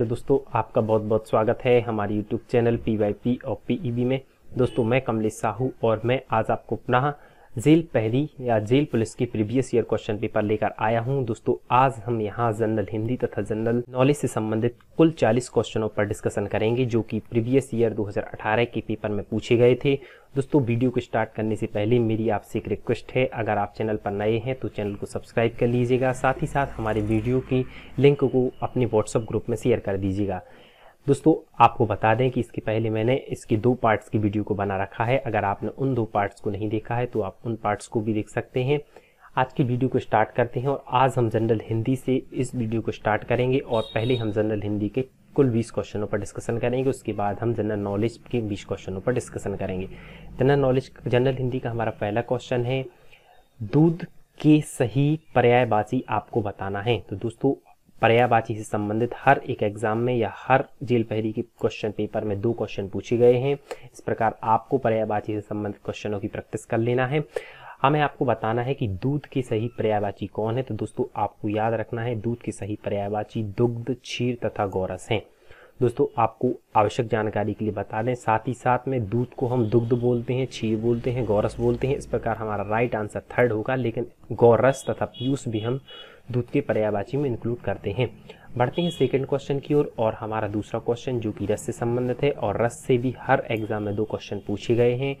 hello दोस्तों आपका बहुत बहुत स्वागत है हमारे YouTube channel P Y P और पी ई बी में दोस्तों मैं कमलेश साहू और मैं आज आपको पुनः जेल पहली या जेल पुलिस की प्रीवियस ईयर क्वेश्चन पेपर लेकर आया हूं दोस्तों आज हम यहां जनरल हिंदी तथा जनरल नॉलेज से संबंधित कुल 40 क्वेश्चनों पर डिस्कशन करेंगे जो कि प्रीवियस ईयर 2018 के पेपर में पूछे गए थे दोस्तों वीडियो को स्टार्ट करने से पहले मेरी आपसे एक रिक्वेस्ट है अगर आप चैनल पर नए हैं तो चैनल को सब्सक्राइब कर लीजिएगा साथ ही साथ हमारे वीडियो की लिंक को अपने व्हाट्सअप ग्रुप में शेयर कर दीजिएगा दोस्तों आपको बता दें कि इसके पहले मैंने इसके दो पार्ट्स की वीडियो को बना रखा है अगर आपने उन दो पार्ट्स को नहीं देखा है तो आप उन पार्ट्स को भी देख सकते हैं आज की वीडियो को स्टार्ट करते हैं और आज हम जनरल हिंदी से इस वीडियो को स्टार्ट करेंगे और पहले हम जनरल हिंदी के कुल 20 क्वेश्चनों पर डिस्कशन करेंगे उसके बाद हम जनरल नॉलेज के 20 क्वेश्चनों पर डिस्कशन करेंगे जनरल नॉलेज जनरल हिंदी का हमारा पहला क्वेश्चन है दूध के सही पर्यायवाची आपको बताना है तो दोस्तों पर्यावाची से संबंधित हर एक एग्जाम में या हर जेल पहरी के क्वेश्चन पेपर में दो क्वेश्चन पूछे गए हैं इस प्रकार आपको पर्यावाची से संबंधित क्वेश्चनों की प्रैक्टिस कर लेना है हमें हाँ, आपको बताना है कि दूध के सही पर्यावाची कौन है तो दोस्तों आपको याद रखना है दूध के सही पर्यावाची दुग्ध क्षीर तथा गौरस हैं दोस्तों आपको आवश्यक जानकारी के लिए बता दें साथ ही साथ में दूध को हम दुग्ध बोलते हैं क्षीर बोलते हैं गौरस बोलते हैं इस प्रकार हमारा राइट आंसर थर्ड होगा लेकिन गौरस तथा पीयूष भी हम दूध के पर्यावाची में इंक्लूड करते हैं बढ़ते हैं सेकेंड क्वेश्चन की ओर और, और हमारा दूसरा क्वेश्चन जो कि रस से संबंधित है और रस से भी हर एग्जाम में दो क्वेश्चन पूछे गए हैं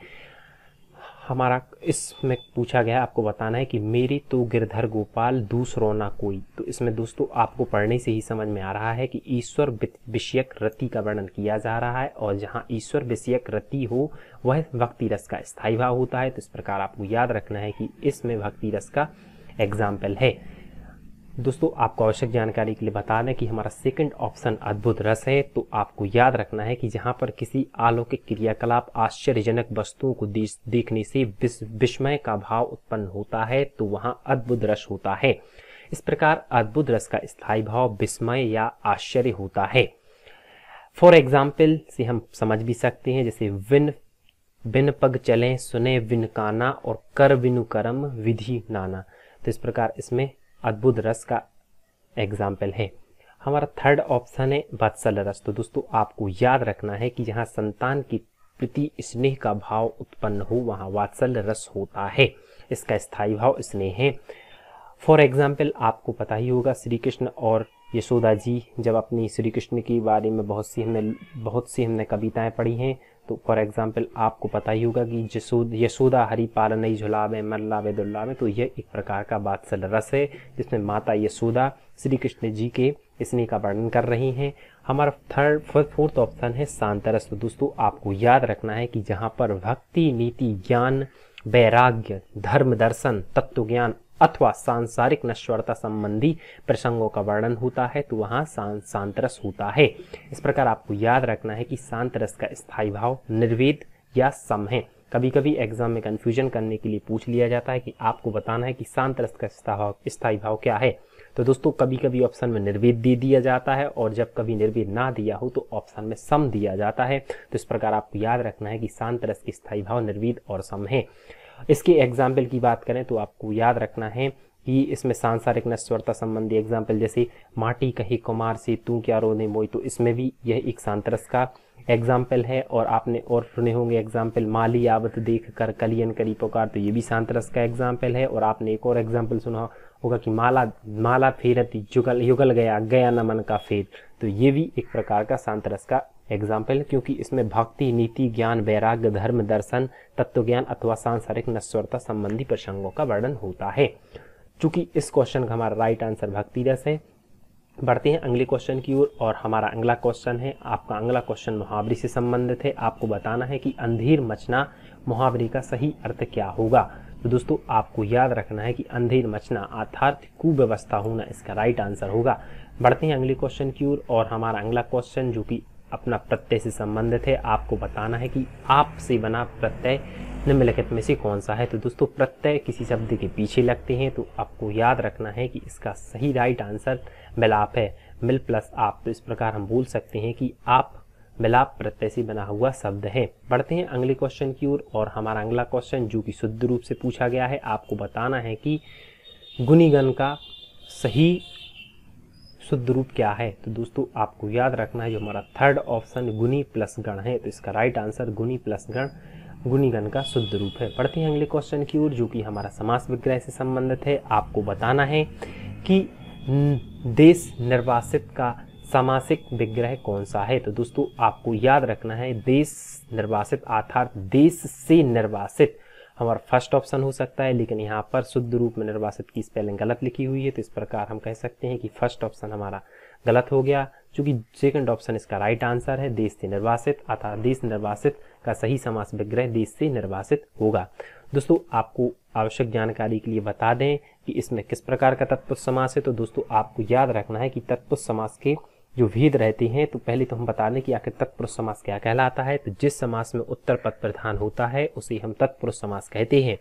हमारा इसमें पूछा गया आपको बताना है कि मेरे तो गिरधर गोपाल दूसरों ना कोई तो इसमें दोस्तों आपको पढ़ने से ही समझ में आ रहा है कि ईश्वर विषयक रति का वर्णन किया जा रहा है और जहाँ ईश्वर विषयक रति हो वह भक्ति रस का स्थायी भाव होता है तो इस प्रकार आपको याद रखना है कि इसमें भक्ति रस का एग्जाम्पल है दोस्तों आपको आवश्यक जानकारी के लिए बता दें कि हमारा सेकंड ऑप्शन अद्भुत रस है तो आपको याद रखना है कि जहां पर किसी अलौकिक क्रियाकलाप आश्चर्यजनक वस्तुओं को देखने से विस्मय का भाव उत्पन्न होता है तो वहां अद्भुत रस होता है इस प्रकार अद्भुत रस का स्थायी भाव विस्मय या आश्चर्य होता है फॉर एग्जाम्पल से हम समझ भी सकते हैं जैसे विन बिन पग चले सुने विन काना और कर विनु कर्म विधि नाना तो इस प्रकार इसमें अद्भुत रस का एग्जाम्पल है हमारा थर्ड ऑप्शन है वत्सल रस तो दोस्तों आपको याद रखना है कि जहाँ संतान की प्रति स्नेह का भाव उत्पन्न हो वहाँ वात्सल रस होता है इसका स्थायी भाव स्नेह है फॉर एग्जाम्पल आपको पता ही होगा श्री कृष्ण और यशोदा जी जब अपनी श्री कृष्ण के बारे में बहुत सी हमने बहुत सी हमने कविताएं पढ़ी हैं तो फॉर एग्जाम्पल आपको पता ही होगा कि जसूद यशोदा हरि पालन झुलावे मल्लावे दुल्लावे तो यह एक प्रकार का बात्सल रस है जिसमें माता यशोदा श्री कृष्ण जी के स्नेह का वर्णन कर रही हैं हमारा थर्ड फोर्थ ऑप्शन है शांतरस तो दोस्तों आपको याद रखना है कि जहाँ पर भक्ति नीति ज्ञान वैराग्य धर्म दर्शन तत्व ज्ञान अथवा सांसारिक नश्वरता संबंधी प्रसंगों का वर्णन होता है तो वहाँ सांतरस होता है इस प्रकार आपको याद रखना है कि सांतरस का स्थायी भाव निर्वेद या सम है कभी कभी एग्जाम में कन्फ्यूजन करने के लिए पूछ लिया जाता है कि आपको बताना है कि सांतरस का स्थायी भाव क्या है तो दोस्तों कभी कभी ऑप्शन में निर्वेद दे दिया जाता है और जब कभी निर्वेद ना दिया हो तो ऑप्शन में सम दिया जाता है तो इस प्रकार आपको याद रखना है कि सांतरस की स्थायी भाव निर्वेद और सम है इसके एग्जाम्पल की बात करें तो आपको याद रखना है कि इसमें सांसारिक नश्वरता संबंधी एग्जाम्पल जैसे माटी कही कुमार से तू क्या रोने मोई तो इसमें भी यह एक सांतरस का एग्जाम्पल है और आपने और सुने होंगे एग्जाम्पल माली आवत देख कर कलियन करी पुकार तो ये भी सांतरस का एग्जाम्पल है और आपने एक और एग्जाम्पल सुना होगा कि माला माला फेरत युगल युगल गया गया नमन का फेर तो ये भी एक प्रकार का सांतरस का एग्जाम्पल क्योंकि इसमें भक्ति नीति ज्ञान वैराग्य धर्म दर्शन तत्व ज्ञान अथवा सांसारिक नश्वरता संबंधी प्रसंगों का वर्णन होता है चूंकि इस क्वेश्चन का हमारा राइट आंसर भक्ति रस है बढ़ते हैं अगले क्वेश्चन की ओर और, हमारा अगला क्वेश्चन है आपका अगला क्वेश्चन मुहावरे से संबंधित है आपको बताना है कि अंधेर मचना मुहावरे का सही अर्थ क्या होगा तो दोस्तों आपको याद रखना है कि अंधेर मचना अर्थार्थ कुव्यवस्था होना इसका राइट आंसर होगा बढ़ते हैं अगले क्वेश्चन की ओर और हमारा अगला क्वेश्चन जो कि अपना प्रत्यय से संबंधित है आपको बताना है कि आप से बना प्रत्यय निम्नलिखित में से कौन सा है तो दोस्तों प्रत्यय किसी शब्द के पीछे लगते हैं तो आपको याद रखना है कि इसका सही राइट आंसर मिलाप है मिल प्लस आप तो इस प्रकार हम बोल सकते हैं कि आप मिलाप प्रत्यय से बना हुआ शब्द है बढ़ते हैं अगले क्वेश्चन की ओर और, और हमारा अगला क्वेश्चन जो कि शुद्ध रूप से पूछा गया है आपको बताना है कि गुनीगन का सही शुद्ध रूप क्या है तो दोस्तों आपको याद रखना है जो हमारा थर्ड ऑप्शन गुनी प्लस गण है तो इसका राइट आंसर गुनी प्लस गण गुणीगण का शुद्ध रूप है पढ़ते हैं अगले क्वेश्चन की ओर जो कि हमारा समास विग्रह से संबंधित है आपको बताना है कि देश निर्वासित का सामासिक विग्रह कौन सा है तो दोस्तों आपको याद रखना है देश निर्वासित अर्थात देश से निर्वासित हमारा फर्स्ट ऑप्शन हो सकता है लेकिन यहाँ पर शुद्ध रूप में निर्वासित की स्पेलिंग गलत लिखी हुई है तो इस प्रकार हम कह सकते हैं कि फर्स्ट ऑप्शन हमारा गलत हो गया चूंकि सेकंड ऑप्शन इसका राइट आंसर है देश से निर्वासित अतः देश निर्वासित का सही समास विग्रह देश से निर्वासित होगा दोस्तों आपको आवश्यक जानकारी के लिए बता दें कि इसमें किस प्रकार का तत्पुष समास है तो दोस्तों आपको याद रखना है कि तत्पुष समास के जो भेद रहती हैं तो पहले तो हम बता दें कि आखिर तत्पुरुष समास क्या कहलाता है तो जिस समास में उत्तर पद प्रधान होता है उसे हम तत्पुरुष समास कहते हैं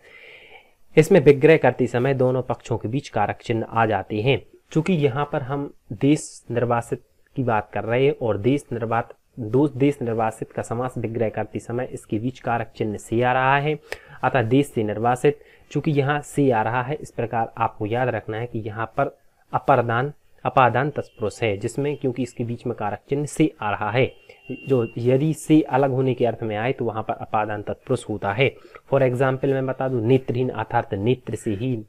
इसमें विग्रह करते समय दोनों पक्षों के बीच कारक चिन्ह आ जाते हैं चूंकि यहाँ पर हम देश निर्वासित की बात कर रहे हैं और देश निर्वात दो देश निर्वासित का समास विग्रह करते समय इसके बीच कारक चिन्ह से आ रहा है अतः देश से निर्वासित चूंकि यहाँ से आ रहा है इस प्रकार आपको याद रखना है कि यहाँ पर अपरदान अपादान तत्पुरुष है जिसमें क्योंकि इसके बीच में कारक चिन्ह से आ रहा है जो यदि से अलग होने के अर्थ में आए तो वहाँ पर अपादान तत्पुरुष होता है फॉर एग्जाम्पल मैं बता दूँ नेत्रहीन अर्थार्थ नेत्र से हीन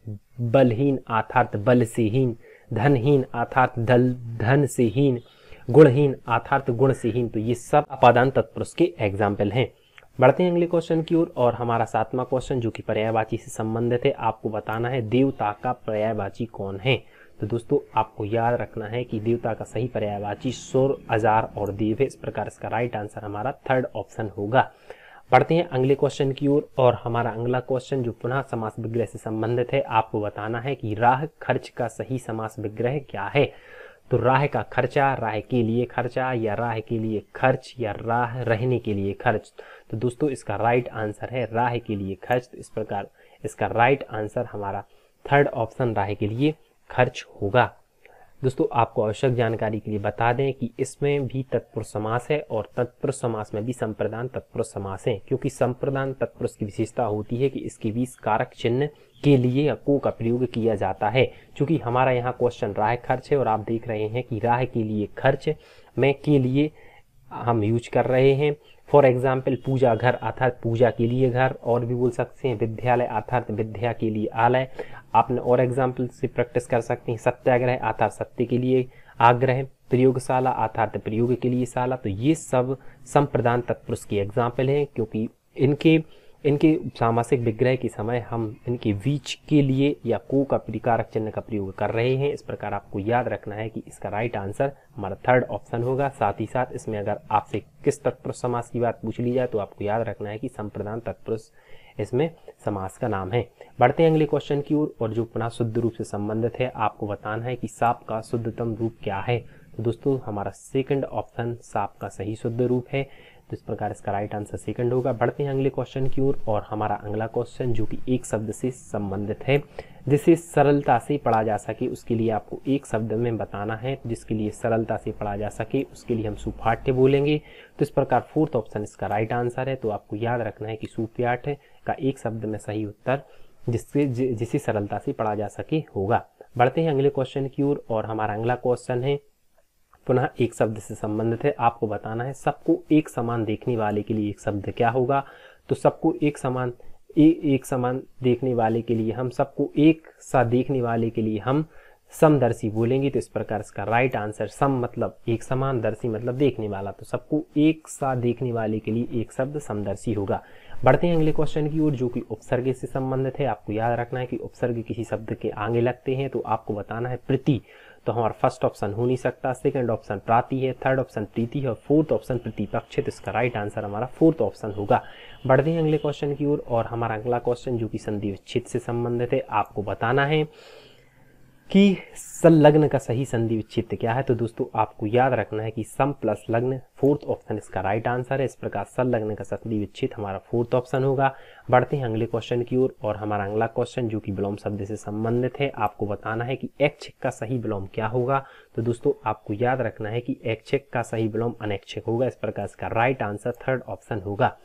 बलहीन अर्थार्थ बल से हीन धनहीन अर्थार्थ दल धन से हीन गुणहीन अर्थार्थ गुण से हीन तो ये सब अपादान तत्पुरुष के एग्जाम्पल हैं बढ़ते हैं अगले क्वेश्चन की ओर और, और हमारा सातवां क्वेश्चन जो कि पर्यायवाची से संबंधित है आपको बताना है देवता का पर्यायवाची कौन है तो दोस्तों आपको याद रखना है कि देवता का सही पर्यायवाची सुर अजार और देव है इस प्रकार इसका राइट आंसर हमारा थर्ड ऑप्शन होगा पढ़ते हैं अगले क्वेश्चन की ओर और, और हमारा अगला क्वेश्चन जो पुनः समास विग्रह से संबंधित है आपको बताना है कि राह खर्च का सही समास विग्रह क्या है तो राह का खर्चा राह के लिए खर्चा या राह के लिए खर्च या राह रहने के लिए खर्च तो दोस्तों इसका राइट आंसर है राह के लिए खर्च तो इस प्रकार इसका राइट आंसर हमारा थर्ड ऑप्शन राह के लिए खर्च होगा दोस्तों आपको आवश्यक जानकारी के लिए बता दें कि इसमें भी तत्पुरुष समास है और तत्पुरुष समास में भी संप्रदान तत्पुरुष समास है क्योंकि संप्रदान तत्पुरुष की विशेषता होती है कि इसके बीच कारक चिन्ह के लिए को का प्रयोग किया जाता है क्योंकि हमारा यहाँ क्वेश्चन राह खर्च है और आप देख रहे हैं कि राह के लिए खर्च में के लिए हम यूज कर रहे हैं फॉर एग्जाम्पल पूजा घर अर्थात पूजा के लिए घर और भी बोल सकते हैं विद्यालय अर्थात विद्या के लिए आलय आपने और एग्जाम्पल से प्रैक्टिस कर सकते हैं सत्याग्रह अर्थात सत्य के लिए आग्रह प्रयोगशाला अर्थात प्रयोग के लिए शाला तो ये सब संप्रदान तत्पुरुष के एग्जाम्पल हैं क्योंकि इनके इनके सामासिक विग्रह के समय हम इनके बीच के लिए या को का प्रकारक चिन्ह का प्रयोग कर रहे हैं इस प्रकार आपको याद रखना है कि इसका राइट आंसर हमारा थर्ड ऑप्शन होगा साथ ही साथ इसमें अगर आपसे किस तत्पुरुष समास की बात पूछ ली जाए तो आपको याद रखना है कि संप्रदान तत्पुरुष इसमें समास का नाम है बढ़ते हैं अगले क्वेश्चन की ओर और, और जो पुनः शुद्ध रूप से संबंधित है आपको बताना है कि साप का शुद्धतम रूप क्या है तो दोस्तों हमारा सेकंड ऑप्शन सांप का सही शुद्ध रूप है तो इस प्रकार इसका राइट आंसर सेकंड होगा बढ़ते हैं अगले क्वेश्चन की ओर और हमारा अगला क्वेश्चन जो कि एक शब्द से संबंधित है जिसे सरलता से पढ़ा जा सके उसके लिए आपको एक शब्द में बताना है जिसके लिए सरलता से पढ़ा जा सके उसके लिए हम सुपाठ्य बोलेंगे तो इस प्रकार फोर्थ ऑप्शन इसका राइट आंसर है तो आपको याद रखना है कि सुपाठ्य का एक शब्द में सही उत्तर जिससे जिसे सरलता से पढ़ा जा सके होगा बढ़ते हैं अगले क्वेश्चन की ओर और हमारा अगला क्वेश्चन है पुनः एक शब्द से संबंधित है आपको बताना है सबको एक समान देखने वाले के लिए एक शब्द क्या होगा तो सबको एक समान ए, एक समान देखने वाले के लिए हम सबको एक सा देखने वाले के लिए हम समदर्शी बोलेंगे तो इस प्रकार इसका राइट आंसर सम मतलब एक समान दर्शी मतलब देखने वाला तो सबको एक सा देखने वाले के लिए एक शब्द समदर्शी होगा बढ़ते हैं अगले क्वेश्चन की ओर जो कि उपसर्ग से संबंधित है आपको याद रखना है कि उपसर्ग किसी शब्द के आगे लगते हैं तो आपको बताना है प्रति तो हमारा फर्स्ट ऑप्शन हो नहीं सकता सेकंड ऑप्शन प्राति है थर्ड ऑप्शन प्रीति है और फोर्थ ऑप्शन तो इसका राइट आंसर हमारा फोर्थ ऑप्शन होगा बढ़ते हैं अगले क्वेश्चन की ओर और, और हमारा अगला क्वेश्चन जो कि संधि विच्छेद से संबंधित है आपको बताना है कि संलग्न का सही संधि विच्छेद क्या है तो दोस्तों आपको याद रखना है कि सम प्लस लग्न फोर्थ ऑप्शन इसका राइट आंसर है इस प्रकार संलग्न का संधि विच्छेद हमारा फोर्थ ऑप्शन होगा बढ़ते हैं अगले क्वेश्चन की ओर और हमारा अगला क्वेश्चन जो कि विलोम शब्द से संबंधित है आपको बताना है कि ऐच्छिक का सही विलोम क्या होगा तो दोस्तों आपको याद रखना है कि ऐच्छिक का सही विलोम अनैच्छिक होगा इस प्रकार इसका राइट आंसर थर्ड ऑप्शन होगा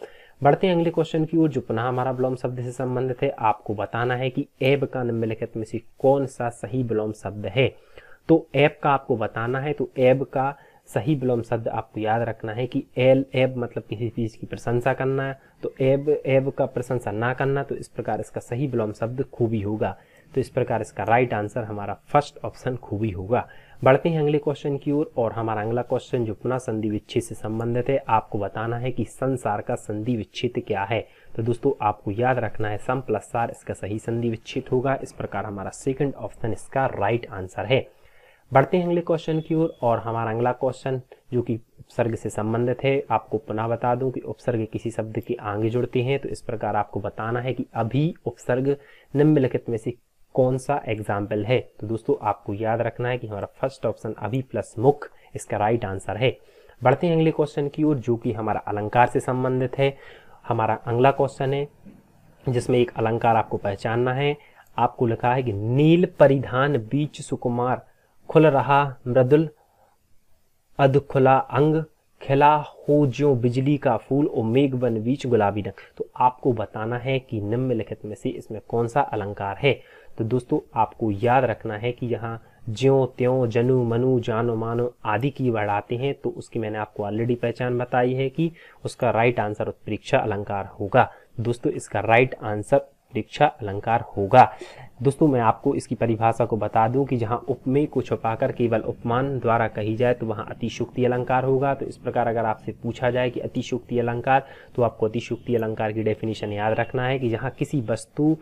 बढ़ते हैं अगले क्वेश्चन की ओर जो पुनः हमारा विलोम शब्द से संबंधित है आपको बताना है कि ऐब का निम्नलिखित में से कौन सा सही विलोम शब्द है तो ऐप का आपको बताना है तो ऐब का सही विलोम शब्द आपको याद रखना है कि एल एब मतलब किसी चीज़ की प्रशंसा करना है तो एब एब का प्रशंसा ना करना तो इस प्रकार इसका सही विलोम शब्द खूबी होगा तो इस प्रकार इसका राइट आंसर हमारा फर्स्ट ऑप्शन खूबी होगा बढ़ते हैं अगले क्वेश्चन की ओर और हमारा अगला क्वेश्चन जो पुनः संधि विच्छेद से संबंधित है आपको बताना है कि संसार का संधि विच्छेद क्या है तो दोस्तों आपको याद रखना है सम प्लस सार इसका सही संधि विच्छेद होगा इस प्रकार हमारा सेकंड ऑप्शन इसका राइट आंसर है बढ़ते हैं अगले क्वेश्चन की ओर और हमारा अगला क्वेश्चन जो कि उपसर्ग से संबंधित है आपको पुनः बता दूं कि उपसर्ग किसी शब्द के आगे जुड़ते हैं तो इस प्रकार आपको बताना है कि अभी उपसर्ग निम्नलिखित में से कौन सा एग्जाम्पल है तो दोस्तों आपको याद रखना है कि हमारा फर्स्ट ऑप्शन अभी प्लस मुख इसका राइट आंसर है बढ़ते हैं अगले क्वेश्चन की ओर जो कि हमारा अलंकार से संबंधित है हमारा अगला क्वेश्चन है जिसमें एक अलंकार आपको पहचानना है आपको लिखा है कि नील परिधान बीच सुकुमार खुल रहा मृदुल अधखुला अंग खिला हो जो बिजली का फूल और मेघ बन बीच गुलाबी रंग तो आपको बताना है कि निम्नलिखित में से इसमें कौन सा अलंकार है तो दोस्तों आपको याद रखना है कि यहाँ ज्यो त्यों जनु मनु जानो मानो आदि की वर्ड आते हैं तो उसकी मैंने आपको ऑलरेडी पहचान बताई है कि उसका राइट आंसर उत्प्रेक्षा अलंकार होगा दोस्तों इसका राइट आंसर उत्प्रेक्षा अलंकार होगा दोस्तों मैं आपको इसकी परिभाषा को बता दूं कि जहां उपमेय को छुपाकर केवल उपमान द्वारा कही जाए तो वहां अतिशुक्ति अलंकार होगा तो इस प्रकार अगर आपसे पूछा जाए कि अतिशुक्ति अलंकार तो आपको अतिशुक्ति अलंकार की डेफिनेशन याद रखना है कि जहाँ किसी वस्तु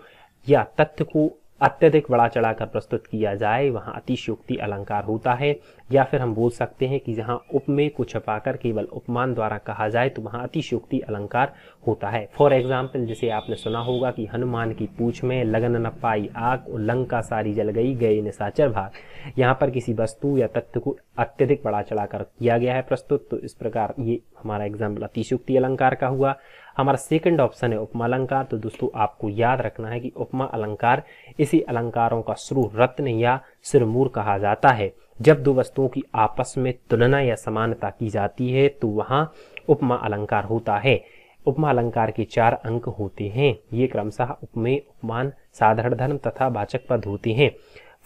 या तथ्य को अत्यधिक बड़ा चढ़ाकर प्रस्तुत किया जाए वहाँ अतिशयोक्ति अलंकार होता है या फिर हम बोल सकते हैं कि जहाँ उपमेय को छपाकर केवल उपमान द्वारा कहा जाए तो वहाँ अतिशयोक्ति अलंकार होता है फॉर एग्जाम्पल जिसे आपने सुना होगा कि हनुमान की पूछ में लगन न पाई आग और लंका सारी जल गई गए निशाचर भाग यहाँ पर किसी वस्तु या तथ्य को अत्यधिक बड़ा चढ़ाकर किया गया है प्रस्तुत तो इस प्रकार ये हमारा एग्जाम्पल अतिशयोक्ति अलंकार का हुआ हमारा सेकंड ऑप्शन है उपमा अलंकार तो दोस्तों आपको याद रखना है कि उपमा अलंकार इसी अलंकारों का शुरू रत्न या सिरमूर कहा जाता है जब दो वस्तुओं की आपस में तुलना या समानता की जाती है तो वहाँ उपमा अलंकार होता है उपमा अलंकार के चार अंक होते हैं ये क्रमशः उपमेय उपमान साधारण धर्म तथा वाचक पद होते हैं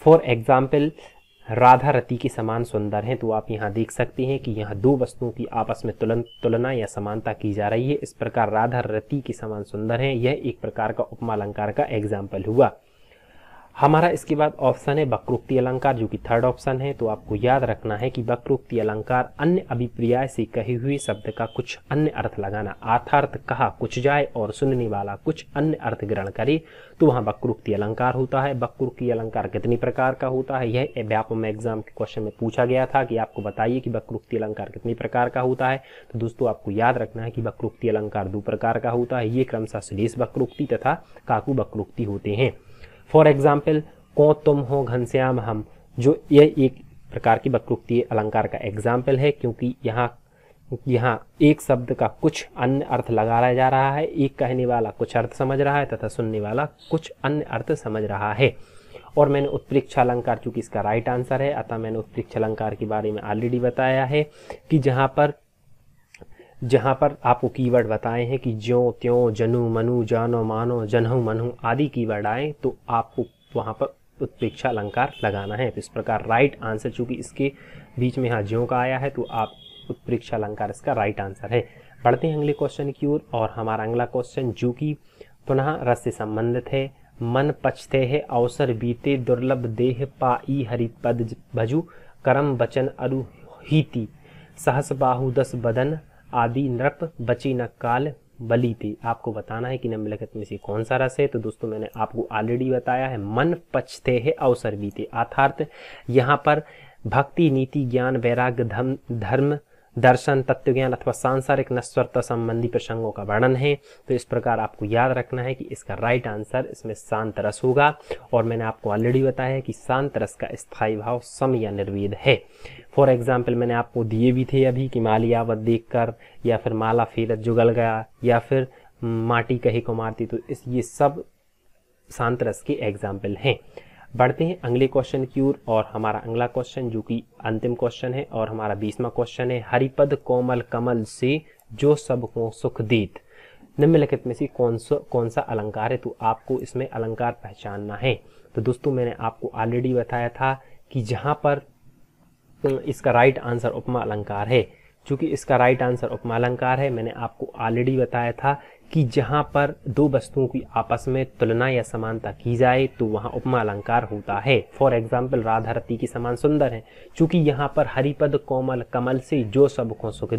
फॉर एग्जाम्पल राधा रति के समान सुंदर हैं तो आप यहाँ देख सकते हैं कि यहाँ दो वस्तुओं की आपस में तुलन तुलना या समानता की जा रही है इस प्रकार राधा रति के समान सुंदर हैं यह एक प्रकार का उपमा अलंकार का एग्जाम्पल हुआ हमारा इसके बाद ऑप्शन है वक्रोक्ति अलंकार जो कि थर्ड ऑप्शन है तो आपको याद रखना है कि वक्रोक्ति अलंकार अन्य अभिप्रियाय से कहे हुए शब्द का कुछ अन्य अर्थ लगाना अर्थार्थ कहा कुछ जाए और सुनने वाला कुछ अन्य अर्थ ग्रहण करे तो वहाँ वक्रोक्ति अलंकार होता है वक्रोक्ति अलंकार कितने प्रकार का होता है यह व्यापम एग्जाम के क्वेश्चन में पूछा गया था कि आपको बताइए कि वक्रोक्ति अलंकार कितने प्रकार का होता है तो दोस्तों आपको याद रखना है कि वक्रोक्ति अलंकार दो प्रकार का होता है ये क्रमशः श्लेष वक्रोक्ति तथा काकू वक्रोक्ति होते हैं फॉर एग्जाम्पल को तुम हो घनश्याम हम जो यह एक प्रकार की वक्रोक्ति अलंकार का एग्जाम्पल है क्योंकि यहाँ यहाँ एक शब्द का कुछ अन्य अर्थ लगाया जा रहा है एक कहने वाला कुछ अर्थ समझ रहा है तथा सुनने वाला कुछ अन्य अर्थ समझ रहा है और मैंने उत्प्रेक्षा अलंकार चूंकि इसका राइट आंसर है अतः मैंने उत्प्रेक्षा अलंकार के बारे में ऑलरेडी बताया है कि जहाँ पर जहाँ पर आपको कीवर्ड बताए हैं कि ज्यो त्यों जनु मनु जानो मानो जनहु मनु आदि कीवर्ड आए तो आपको वहाँ पर उत्पेक्षा अलंकार लगाना है तो इस प्रकार राइट आंसर चूंकि इसके बीच में यहाँ ज्यो का आया है तो आप उत्प्रेक्षा अलंकार इसका राइट आंसर है बढ़ते हैं अगले क्वेश्चन की ओर और हमारा अगला क्वेश्चन जो कि पुनः रस से संबंधित है मन पछते है अवसर बीते दुर्लभ देह पाई हरिपद भजु करम बचन अरुहीति सहस बाहु दस बदन आदि नृप बची न काल बली थी आपको बताना है कि निम्नलिखित में से कौन सा रस है तो दोस्तों मैंने आपको ऑलरेडी बताया है मन पछते है अवसर बीते अर्थार्थ यहाँ पर भक्ति नीति ज्ञान वैराग्य धर्म धर्म दर्शन तत्वज्ञान अथवा सांसारिक नश्वरता संबंधी प्रसंगों का वर्णन है तो इस प्रकार आपको याद रखना है कि इसका राइट आंसर इसमें शांत रस होगा और मैंने आपको ऑलरेडी बताया है कि शांत रस का स्थायी भाव सम या निर्वेद है फॉर एग्जाम्पल मैंने आपको दिए भी थे अभी कि मालियावत देख कर या फिर माला फेरत जुगल गया या फिर माटी कही कुमारती तो इस ये सब शांत रस के एग्जाम्पल हैं बढ़ते हैं अगले क्वेश्चन की ओर और हमारा अगला क्वेश्चन जो कि अंतिम क्वेश्चन है और हमारा बीसवा क्वेश्चन है हरिपद कोमल कमल से जो सबको सुख दीत निम्नलिखित में से कौन सा कौन सा अलंकार है तो आपको इसमें अलंकार पहचानना है तो दोस्तों मैंने आपको ऑलरेडी बताया था कि जहाँ पर इसका राइट आंसर उपमा अलंकार है चूँकि इसका राइट आंसर उपमा अलंकार है मैंने आपको ऑलरेडी बताया था कि जहाँ पर दो वस्तुओं की आपस में तुलना या समानता की जाए तो वहाँ उपमा अलंकार होता है फॉर एग्जाम्पल राधा रति की समान सुंदर है चूँकि यहाँ पर हरिपद कोमल कमल से जो सबको सुख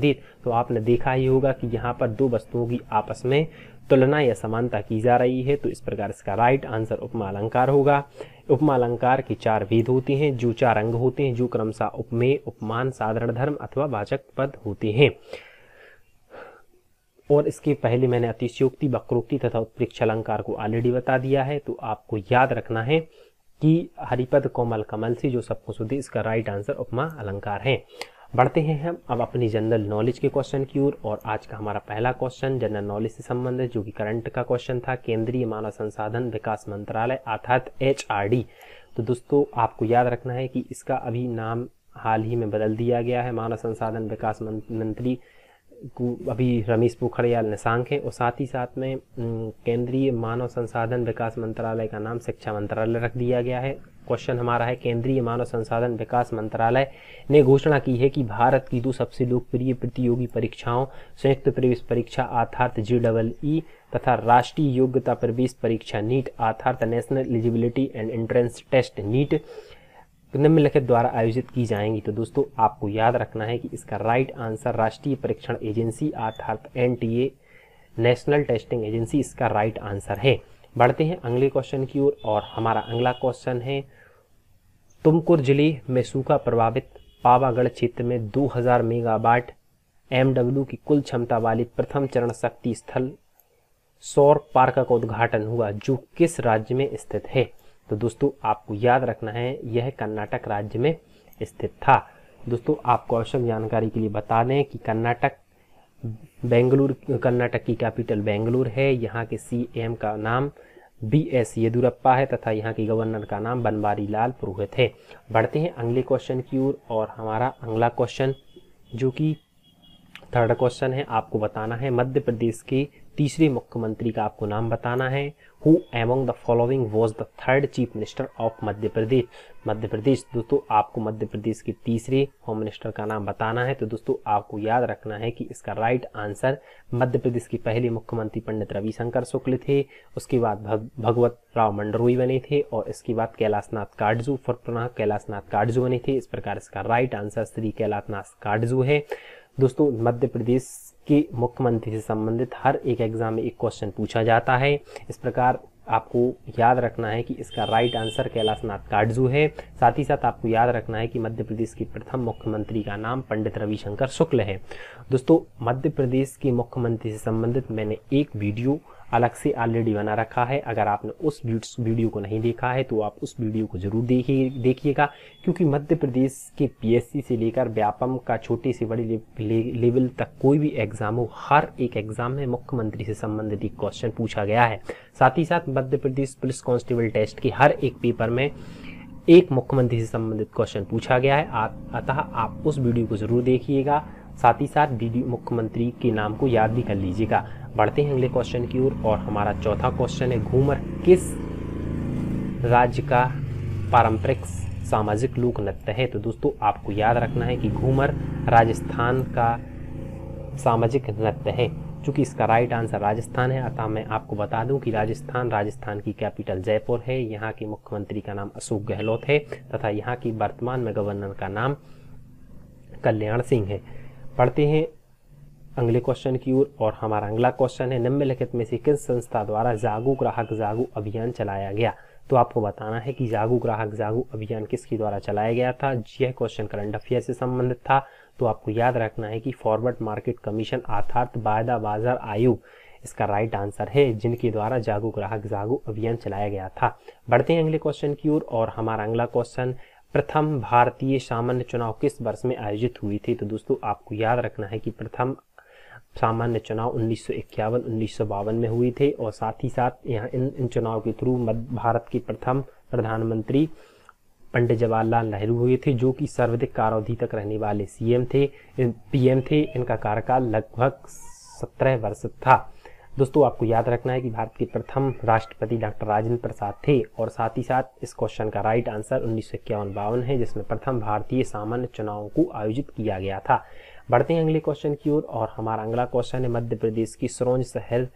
तो आपने देखा ही होगा कि यहाँ पर दो वस्तुओं की आपस में तुलना या समानता की जा रही है तो इस प्रकार इसका राइट आंसर उपमा अलंकार होगा उपमा अलंकार के चार भेद होते हैं जो चार अंग होते हैं जो क्रमशः उपमेय उपमान साधारण धर्म अथवा वाचक पद होते हैं और इसके पहले मैंने अतिशयोक्ति वक्रोक्ति तथा उत्प्रेक्ष अलंकार को ऑलरेडी बता दिया है तो आपको याद रखना है कि हरिपद कोमल कमल से जो सबको सुधे इसका राइट आंसर उपमा अलंकार है बढ़ते हैं हम अब अपनी जनरल नॉलेज के क्वेश्चन की ओर और आज का हमारा पहला क्वेश्चन जनरल नॉलेज से संबंधित जो कि करंट का क्वेश्चन था केंद्रीय मानव संसाधन विकास मंत्रालय अर्थात एच तो दोस्तों आपको याद रखना है कि इसका अभी नाम हाल ही में बदल दिया गया है मानव संसाधन विकास मंत्री अभी रमेश पोखरियाल निशांक हैं और साथ ही साथ में केंद्रीय मानव संसाधन विकास मंत्रालय का नाम शिक्षा मंत्रालय रख दिया गया है क्वेश्चन हमारा है केंद्रीय मानव संसाधन विकास मंत्रालय ने घोषणा की है कि भारत की दो सबसे लोकप्रिय प्रतियोगी परीक्षाओं संयुक्त प्रवेश परीक्षा अर्थात जे डबल ई तथा राष्ट्रीय योग्यता प्रवेश परीक्षा नीट आधार्थ national eligibility and entrance test NEET निम्नलिखित द्वारा आयोजित की जाएंगी तो दोस्तों आपको याद रखना है कि इसका राइट आंसर राष्ट्रीय परीक्षण एजेंसी अर्थात एन नेशनल टेस्टिंग एजेंसी इसका राइट आंसर है बढ़ते हैं अगले क्वेश्चन की ओर और, हमारा अगला क्वेश्चन है तुमकुर जिले में सूखा प्रभावित पावागढ़ क्षेत्र में 2000 मेगावाट एमडब्ल्यू की कुल क्षमता वाली प्रथम चरण शक्ति स्थल सौर पार्क का उद्घाटन हुआ जो किस राज्य में स्थित है तो दोस्तों आपको याद रखना है यह कर्नाटक राज्य में स्थित था दोस्तों आपको आवश्यक जानकारी के लिए बता दें कि कर्नाटक बेंगलुरु कर्नाटक की कैपिटल बेंगलुरु है यहाँ के सीएम का नाम बी एस येदुरप्पा है तथा यहाँ के गवर्नर का नाम बनवारी लाल पुरोहित है बढ़ते हैं अगले क्वेश्चन की ओर और हमारा अगला क्वेश्चन जो कि थर्ड क्वेश्चन है आपको बताना है मध्य प्रदेश के तीसरे मुख्यमंत्री का आपको नाम बताना है who among the following was the third chief minister of Madhya Pradesh Madhya Pradesh दोस्तों आपको मध्य प्रदेश के तीसरे होम मिनिस्टर का नाम बताना है तो दोस्तों आपको याद रखना है कि इसका राइट आंसर मध्य प्रदेश के पहले मुख्यमंत्री पंडित रविशंकर शुक्ल थे उसके बाद भग, भगवत राव मंडरोई बने थे और इसके बाद कैलाश नाथ काटजू पुनः कैलाश नाथ काटजू बने थे इस प्रकार इसका राइट आंसर श्री कैलाश नाथ काटजू है दोस्तों मध्य प्रदेश कि मुख्यमंत्री से संबंधित हर एक एग्ज़ाम में एक क्वेश्चन पूछा जाता है इस प्रकार आपको याद रखना है कि इसका राइट आंसर कैलाश नाथ काटजू है साथ ही साथ आपको याद रखना है कि मध्य प्रदेश के प्रथम मुख्यमंत्री का नाम पंडित रविशंकर शुक्ल है दोस्तों मध्य प्रदेश के मुख्यमंत्री से संबंधित मैंने एक वीडियो अलग से ऑलरेडी बना रखा है अगर आपने उस वीडियो को नहीं देखा है तो आप उस वीडियो को जरूर देखिए देखिएगा क्योंकि मध्य प्रदेश के पीएससी से लेकर व्यापम का छोटे से बड़े ले, ले, लेवल तक कोई भी एग्जाम हो हर एक एग्जाम में मुख्यमंत्री से संबंधित एक क्वेश्चन पूछा गया है साथ ही साथ Madhya Pradesh police constable test के हर एक पेपर में एक मुख्यमंत्री से संबंधित क्वेश्चन पूछा गया है अतः आप उस वीडियो को जरूर देखिएगा साथ ही साथ वीडियो मुख्यमंत्री के नाम को याद भी कर लीजिएगा बढ़ते हैं अगले क्वेश्चन की ओर और, और हमारा चौथा क्वेश्चन है घूमर किस राज्य का पारंपरिक सामाजिक लोक नृत्य है तो दोस्तों आपको याद रखना है कि घूमर राजस्थान का सामाजिक नृत्य है चूँकि इसका राइट आंसर राजस्थान है अतः मैं आपको बता दूं कि राजस्थान राजस्थान की कैपिटल जयपुर है यहाँ के मुख्यमंत्री का नाम अशोक गहलोत है तथा यहाँ की वर्तमान में गवर्नर का नाम कल्याण सिंह है पढ़ते हैं अगले क्वेश्चन की ओर और हमारा अगला क्वेश्चन है निम्नलिखित में से किस संस्था द्वारा जागू ग्राहक जागू अभियान चलाया गया तो आपको बताना है कि जागू ग्राहक जागू अभियान किसके द्वारा चलाया गया था यह क्वेश्चन करंट अफेयर से संबंधित था तो आपको याद रखना है कि फॉरवर्ड मार्केट कमीशन अर्थात वायदा बाजार आयोग इसका राइट आंसर है जिनके द्वारा जागू ग्राहक जागू अभियान चलाया गया था बढ़ते हैं अगले क्वेश्चन की ओर और हमारा अगला क्वेश्चन प्रथम भारतीय सामान्य चुनाव किस वर्ष में आयोजित हुई थी तो दोस्तों आपको याद रखना है कि प्रथम सामान्य चुनाव उन्नीस सौ इक्यावन उन्नीस सौ बावन में हुए थे और साथ ही साथ यहाँ इन इन चुनाव के थ्रू मध्य भारत के प्रथम प्रधानमंत्री पंडित जवाहरलाल नेहरू हुए थे जो कि सर्वाधिक कारावधि तक रहने वाले सीएम थे पीएम थे इनका कार्यकाल लगभग सत्रह वर्ष था दोस्तों आपको याद रखना है कि भारत के प्रथम राष्ट्रपति डॉक्टर राजेंद्र प्रसाद थे और साथ ही साथ इस क्वेश्चन का राइट आंसर उन्नीस सौ इक्यावन बावन है जिसमें प्रथम भारतीय सामान्य चुनाव को आयोजित किया गया था बढ़ते हैं अगले क्वेश्चन की ओर और हमारा अगला क्वेश्चन है मध्य प्रदेश की सरोंज शहर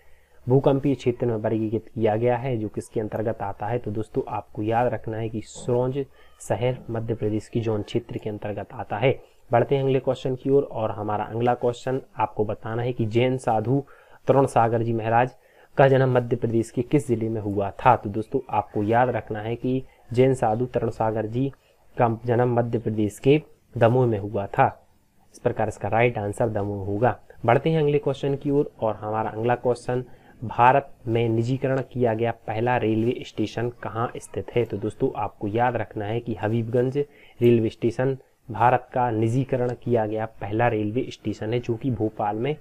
भूकंपीय क्षेत्र में वर्गीकृत किया गया है जो किसके अंतर्गत आता है तो दोस्तों आपको याद रखना है कि सरोंज शहर मध्य प्रदेश की जौन क्षेत्र के अंतर्गत आता है बढ़ते हैं अगले क्वेश्चन की ओर और हमारा अगला क्वेश्चन आपको बताना है कि जैन साधु तरुण सागर जी महाराज का जन्म मध्य प्रदेश के किस जिले में हुआ था तो दोस्तों आपको याद रखना है कि जैन साधु तरुण सागर जी का जन्म मध्य प्रदेश के दमोह में हुआ था इस प्रकार इसका राइट आंसर दमोह होगा बढ़ते हैं अगले क्वेश्चन की ओर और हमारा अगला क्वेश्चन भारत में निजीकरण किया गया पहला रेलवे स्टेशन कहाँ स्थित है तो दोस्तों आपको याद रखना है कि हबीबगंज रेलवे स्टेशन भारत का निजीकरण किया गया पहला रेलवे स्टेशन है जो कि भोपाल में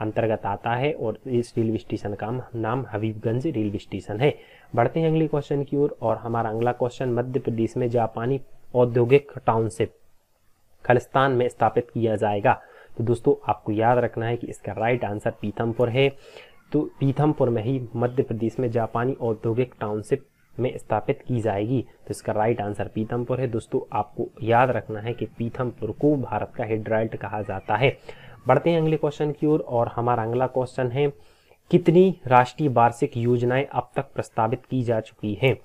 अंतर्गत आता है और इस रेलवे स्टेशन का नाम हबीबगंज रेलवे स्टेशन है बढ़ते हैं अगले क्वेश्चन की ओर और, और हमारा अगला क्वेश्चन मध्य प्रदेश में जापानी औद्योगिक टाउनशिप खालिस्तान में स्थापित किया जाएगा तो दोस्तों आपको याद रखना है कि इसका राइट आंसर पीथमपुर है तो पीथमपुर में ही मध्य प्रदेश में जापानी औद्योगिक टाउनशिप में स्थापित की जाएगी तो इसका राइट आंसर पीथमपुर है दोस्तों आपको याद रखना है कि पीथमपुर को भारत का हेड्राइट कहा जाता है बढ़ते हैं अगले क्वेश्चन की ओर और, हमारा अगला क्वेश्चन है कितनी राष्ट्रीय वार्षिक योजनाएं अब तक प्रस्तावित की जा चुकी हैं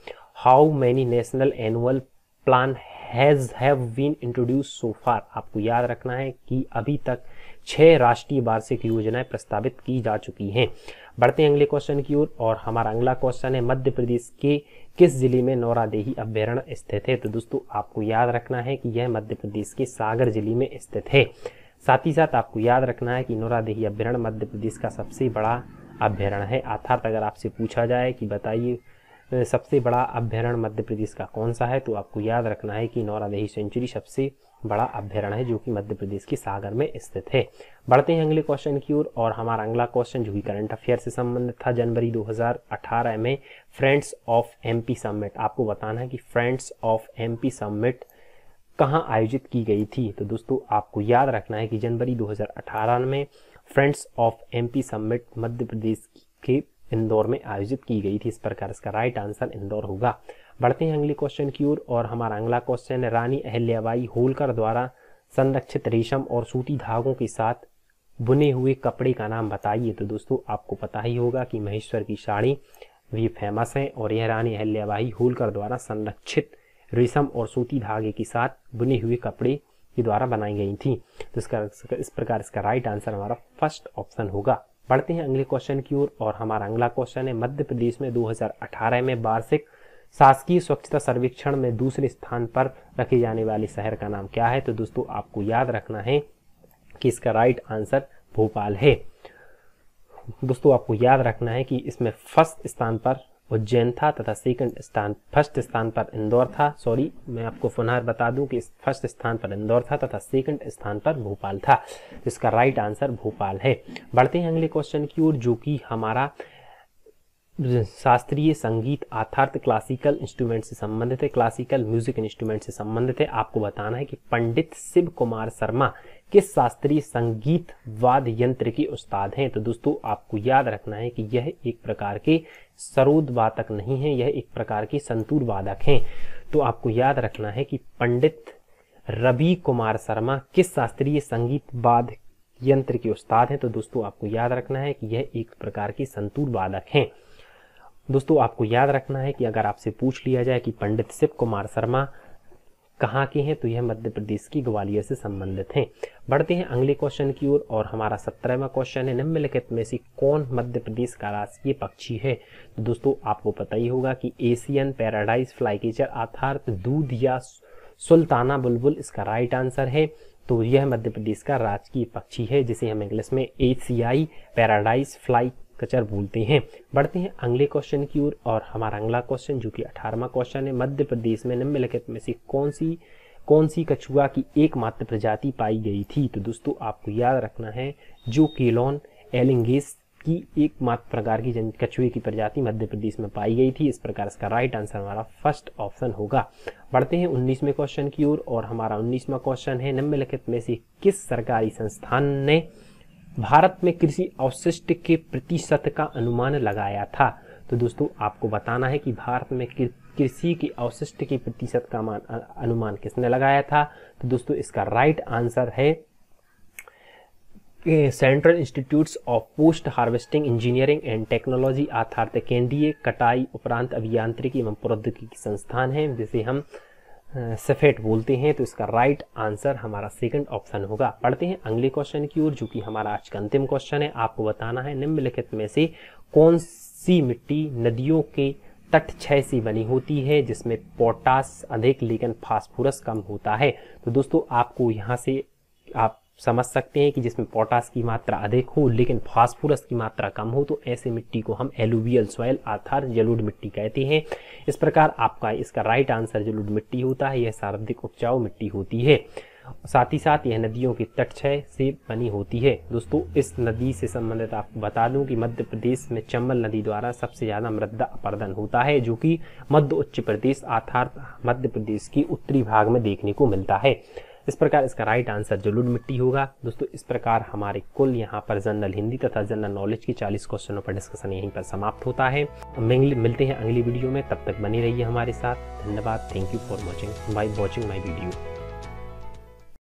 how many national annual plan has have been introduced so far आपको याद रखना है कि अभी तक छः राष्ट्रीय वार्षिक योजनाएं प्रस्तावित की जा चुकी हैं बढ़ते हैं अगले क्वेश्चन की ओर और हमारा अगला क्वेश्चन है मध्य प्रदेश के किस जिले में नौरादेही अभ्यारण्य स्थित है तो दोस्तों आपको याद रखना है कि यह मध्य प्रदेश के सागर जिले में स्थित है साथ ही साथ आपको याद रखना है कि नौरादेही अभ्यारण्य मध्य प्रदेश का सबसे बड़ा अभ्यारण्य है अर्थात अगर आपसे पूछा जाए कि बताइए तो सबसे बड़ा अभ्यारण मध्य प्रदेश का कौन सा है तो आपको याद रखना है कि नौरादेही सेंचुरी सबसे बड़ा अभ्यारण है जो कि मध्य प्रदेश के सागर में स्थित है बढ़ते हैं अगले क्वेश्चन की ओर और हमारा अगला क्वेश्चन जो कि करंट अफेयर से संबंधित था जनवरी 2018 में फ्रेंड्स ऑफ एमपी समिट आपको बताना है कि फ्रेंड्स ऑफ एमपी समिट कहाँ आयोजित की गई थी तो दोस्तों आपको याद रखना है कि जनवरी दो में friends of M summit Madhya Pradesh के इंदौर में आयोजित की गई थी इस प्रकार इसका राइट आंसर इंदौर होगा बढ़ते हैं अगले क्वेश्चन की ओर और हमारा अगला क्वेश्चन है रानी अहल्याबाई होलकर द्वारा संरक्षित रेशम और सूती धागों के साथ बुने हुए कपड़े का नाम बताइए तो दोस्तों आपको पता ही होगा कि महेश्वर की साड़ी भी फेमस है और यह रानी अहल्याबाई होलकर द्वारा संरक्षित रेशम और सूती धागे के साथ बुने हुए कपड़े के द्वारा बनाई गई थी तो इसका इस प्रकार इसका राइट आंसर हमारा फर्स्ट ऑप्शन होगा बढ़ते हैं अगले क्वेश्चन की ओर और हमारा अगला क्वेश्चन है मध्य प्रदेश में 2018 में वार्षिक शासकीय स्वच्छता सर्वेक्षण में दूसरे स्थान पर रखे जाने वाले शहर का नाम क्या है तो दोस्तों आपको याद रखना है कि इसका राइट आंसर भोपाल है दोस्तों आपको याद रखना है कि इसमें फर्स्ट स्थान पर उज्जैन था तथा सेकंड स्थान फर्स्ट स्थान पर इंदौर था सॉरी मैं आपको फुनहार बता दूं कि फर्स्ट स्थान पर इंदौर था तथा सेकंड स्थान पर भोपाल था इसका राइट आंसर भोपाल है बढ़ते हैं अगले क्वेश्चन की ओर जो कि हमारा शास्त्रीय संगीत आथार्थ क्लासिकल इंस्ट्रूमेंट से संबंधित है क्लासिकल म्यूजिक इंस्ट्रूमेंट से संबंधित है आपको बताना है कि पंडित शिव कुमार शर्मा किस शास्त्रीय संगीत वाद यंत्र के उस्ताद हैं तो दोस्तों आपको याद रखना है कि यह एक प्रकार के सरोद वादक नहीं है यह एक प्रकार के संतूर वादक हैं तो आपको याद रखना है कि पंडित रवि कुमार शर्मा किस शास्त्रीय संगीत वाद यंत्र के उस्ताद हैं तो दोस्तों आपको याद रखना है कि यह एक प्रकार के संतूर वादक हैं दोस्तों आपको याद रखना है कि अगर आपसे पूछ लिया जाए कि पंडित शिव कुमार शर्मा कहाँ की हैं तो यह मध्य प्रदेश की ग्वालियर से संबंधित हैं बढ़ते हैं अगले क्वेश्चन की ओर और, हमारा सत्रहवा क्वेश्चन है निम्नलिखित में से कौन मध्य प्रदेश का राष्ट्रीय पक्षी है तो दोस्तों आपको पता ही होगा कि एशियन पैराडाइज फ्लाइकेचर अर्थात दूध या सुल्ताना बुलबुल इसका राइट आंसर है तो यह मध्य प्रदेश का राजकीय पक्षी है जिसे हम इंग्लिश में एशियाई पैराडाइज फ्लाई कचर बोलते हैं बढ़ते हैं अगले क्वेश्चन की ओर और हमारा अगला क्वेश्चन जो कि अठारहवा क्वेश्चन है मध्य प्रदेश में निम्नलिखित में से कौन सी कौन सी कछुआ की एकमात्र प्रजाति पाई गई थी तो दोस्तों आपको याद रखना है जो केलोन एलिंगेस की एकमात्र प्रकार की जन कछुए की प्रजाति मध्य प्रदेश में पाई गई थी इस प्रकार इसका राइट आंसर हमारा फर्स्ट ऑप्शन होगा बढ़ते हैं उन्नीसवें क्वेश्चन की ओर और, और हमारा उन्नीसवा क्वेश्चन है निम्नलिखित में से किस सरकारी संस्थान ने भारत में कृषि अवशिष्ट के प्रतिशत का अनुमान लगाया था तो दोस्तों आपको बताना है कि भारत में कृषि के अवशिष्ट के प्रतिशत का मान अनुमान किसने लगाया था तो दोस्तों इसका राइट आंसर है central institutes of post harvesting engineering and technology अर्थात केंद्रीय कटाई उपरांत अभियांत्रिकी एवं प्रौद्योगिकी संस्थान है जिसे हम सेफेट बोलते हैं तो इसका राइट आंसर हमारा सेकंड ऑप्शन होगा पढ़ते हैं अगले क्वेश्चन की ओर जो कि हमारा आज का अंतिम क्वेश्चन है आपको बताना है निम्नलिखित में से कौन सी मिट्टी नदियों के तट छय सी बनी होती है जिसमें पोटास अधिक लेकिन फास्फोरस कम होता है तो दोस्तों आपको यहाँ से आप समझ सकते हैं कि जिसमें पोटास की मात्रा अधिक हो लेकिन फास्फोरस की मात्रा कम हो तो ऐसे मिट्टी को हम एलुवियल सॉयल अर्थात जलूड मिट्टी कहते हैं इस प्रकार आपका इसका राइट आंसर जलूड मिट्टी होता है यह सर्वाधिक उपजाऊ मिट्टी होती है साथ ही साथ यह नदियों के तटक्षय से बनी होती है दोस्तों इस नदी से संबंधित आपको बता दूं कि मध्य प्रदेश में चंबल नदी द्वारा सबसे ज़्यादा मृदा अपरदन होता है जो कि मध्य उच्च प्रदेश अर्थात मध्य प्रदेश के उत्तरी भाग में देखने को मिलता है इस प्रकार इसका राइट आंसर लुड मिट्टी होगा दोस्तों इस प्रकार हमारे कुल यहाँ पर जनरल हिंदी तथा जनरल नॉलेज की 40 क्वेश्चनों पर डिस्कशन यहीं पर समाप्त होता है मिलते हैं अगली वीडियो में तब तक बनी रहिए हमारे साथ धन्यवाद thank you for watching bye watching my video